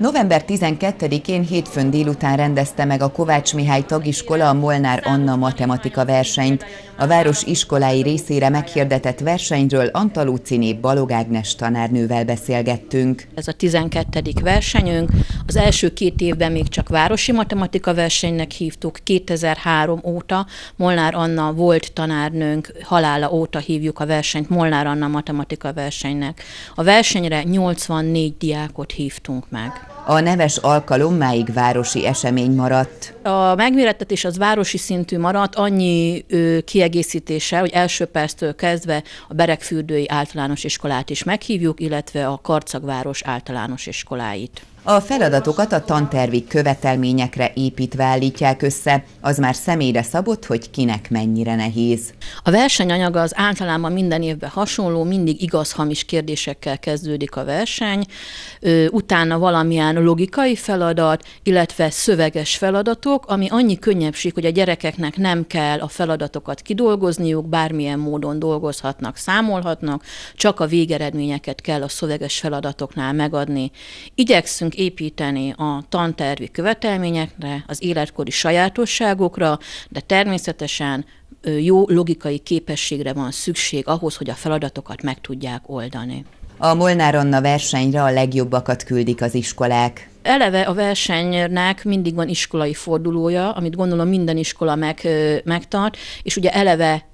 November 12-én hétfőn délután rendezte meg a Kovács Mihály tagiskola a Molnár Anna matematika versenyt. A város iskolái részére meghirdetett versenyről Antalúciné Balog Ágnes tanárnővel beszélgettünk. Ez a 12. versenyünk. Az első két évben még csak városi matematika versenynek hívtuk. 2003 óta Molnár Anna volt tanárnőnk, halála óta hívjuk a versenyt Molnár Anna matematika versenynek. A versenyre 84 diákot hívtunk meg. A neves alkalom máig városi esemény maradt. A megmérettetés az városi szintű maradt, annyi ö, kiegészítése, hogy első perctől kezdve a Berekfürdői általános iskolát is meghívjuk, illetve a Karcagváros általános iskoláit. A feladatokat a tantervi követelményekre építve állítják össze, az már személyre szabott, hogy kinek mennyire nehéz. A versenyanyaga az általában minden évben hasonló, mindig igaz-hamis kérdésekkel kezdődik a verseny, utána valamilyen logikai feladat, illetve szöveges feladatok, feladatok, ami annyi könnyebbség, hogy a gyerekeknek nem kell a feladatokat kidolgozniuk, bármilyen módon dolgozhatnak, számolhatnak, csak a végeredményeket kell a szöveges feladatoknál megadni. Igyekszünk építeni a tantervi követelményekre, az életkori sajátosságokra, de természetesen jó logikai képességre van szükség ahhoz, hogy a feladatokat meg tudják oldani. A Molnár Anna versenyre a legjobbakat küldik az iskolák eleve a versenynek mindig van iskolai fordulója, amit gondolom minden iskola meg, megtart, és ugye eleve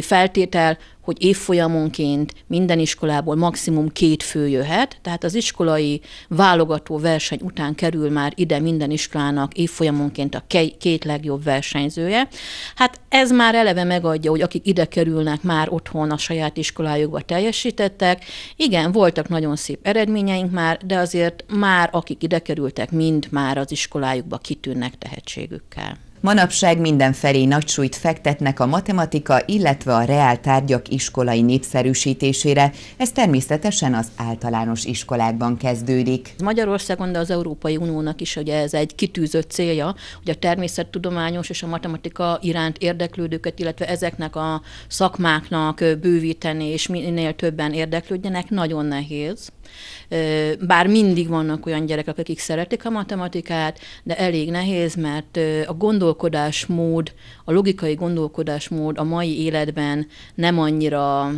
feltétel, hogy évfolyamonként minden iskolából maximum két fő jöhet, tehát az iskolai válogató verseny után kerül már ide minden iskolának évfolyamonként a két legjobb versenyzője. Hát ez már eleve megadja, hogy akik ide kerülnek, már otthon a saját iskolájukba teljesítettek. Igen, voltak nagyon szép eredményeink már, de azért már akik ide kerültek, mind már az iskolájukba kitűnnek tehetségükkel. Manapság mindenfelé nagy súlyt fektetnek a matematika, illetve a tárgyak iskolai népszerűsítésére, ez természetesen az általános iskolákban kezdődik. Magyarországon, de az Európai Uniónak is ugye ez egy kitűzött célja, hogy a természettudományos és a matematika iránt érdeklődőket, illetve ezeknek a szakmáknak bővíteni, és minél többen érdeklődjenek, nagyon nehéz. Bár mindig vannak olyan gyerekek, akik szeretik a matematikát, de elég nehéz, mert a gondolkodásmód, a logikai gondolkodásmód a mai életben nem annyira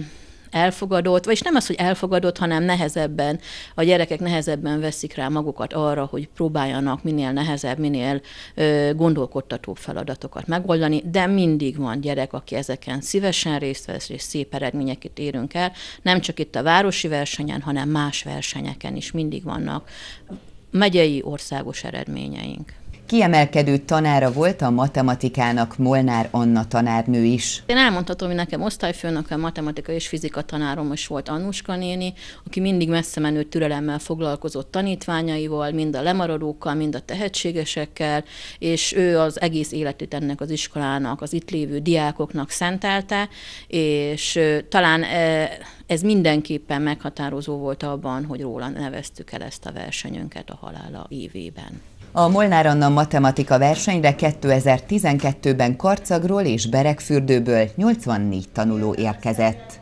elfogadott, vagyis nem az, hogy elfogadott, hanem nehezebben, a gyerekek nehezebben veszik rá magukat arra, hogy próbáljanak minél nehezebb, minél ö, gondolkodtatóbb feladatokat megoldani, de mindig van gyerek, aki ezeken szívesen részt vesz, és szép eredményeket érünk el, nem csak itt a városi versenyen, hanem más versenyeken is mindig vannak megyei országos eredményeink. Kiemelkedő tanára volt a matematikának Molnár Anna tanárnő is. Én elmondhatom, hogy nekem a matematika és fizika tanárom is volt Annuska néni, aki mindig messze menő türelemmel foglalkozott tanítványaival, mind a lemaradókkal, mind a tehetségesekkel, és ő az egész életét ennek az iskolának, az itt lévő diákoknak szentelte, és talán ez mindenképpen meghatározó volt abban, hogy róla neveztük el ezt a versenyünket a halála évében. A Molnár Anna matematika versenyre 2012-ben Karcagról és Berekfürdőből 84 tanuló érkezett.